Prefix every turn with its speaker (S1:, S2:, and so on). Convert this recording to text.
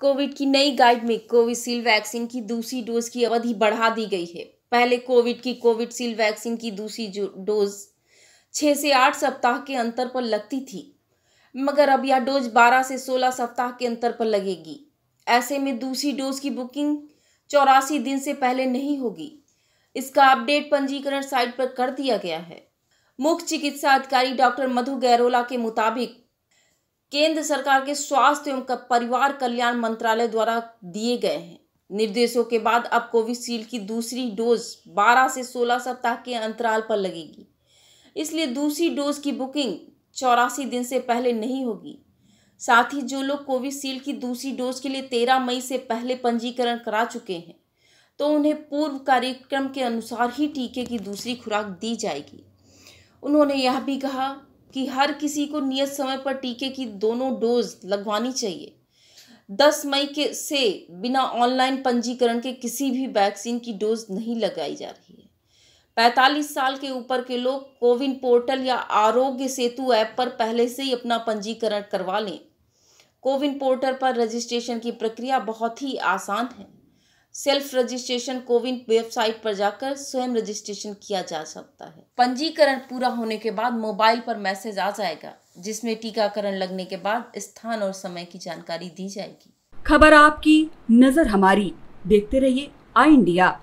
S1: Covid की नई guide में कोविशील्ड वैक्सीन की दूसरी डोज की अवधि बढ़ा दी गई है पहले कोविड की कोविडशील्ड वैक्सीन की दूसरी डोज छः से आठ सप्ताह के अंतर पर लगती थी मगर अब यह डोज बारह से सोलह सप्ताह के अंतर पर लगेगी ऐसे में दूसरी डोज की बुकिंग चौरासी दिन से पहले नहीं होगी इसका अपडेट पंजीकरण साइट पर कर दिया गया है मुख्य चिकित्सा अधिकारी डॉक्टर मधु गैरोला के मुताबिक केंद्र सरकार के स्वास्थ्य एवं परिवार कल्याण मंत्रालय द्वारा दिए गए हैं निर्देशों के बाद अब कोविशील्ड की दूसरी डोज 12 से 16 सप्ताह के अंतराल पर लगेगी इसलिए दूसरी डोज की बुकिंग चौरासी दिन से पहले नहीं होगी साथ ही जो लोग कोविशील्ड की दूसरी डोज के लिए तेरह मई से पहले पंजीकरण करा चुके हैं तो उन्हें पूर्व कार्यक्रम के अनुसार ही टीके की दूसरी खुराक दी जाएगी उन्होंने यह भी कहा कि हर किसी को नियत समय पर टीके की दोनों डोज लगवानी चाहिए 10 मई के से बिना ऑनलाइन पंजीकरण के किसी भी वैक्सीन की डोज नहीं लगाई जा रही है 45 साल के ऊपर के लोग कोविन पोर्टल या आरोग्य सेतु ऐप पर पहले से ही अपना पंजीकरण करवा लें कोविन पोर्टल पर रजिस्ट्रेशन की प्रक्रिया बहुत ही आसान है सेल्फ रजिस्ट्रेशन कोविन वेबसाइट पर जाकर स्वयं रजिस्ट्रेशन किया जा सकता है पंजीकरण पूरा होने के बाद मोबाइल पर मैसेज आ जाएगा जिसमें टीकाकरण लगने के बाद स्थान और समय की जानकारी दी जाएगी खबर आपकी नजर हमारी देखते रहिए आई इंडिया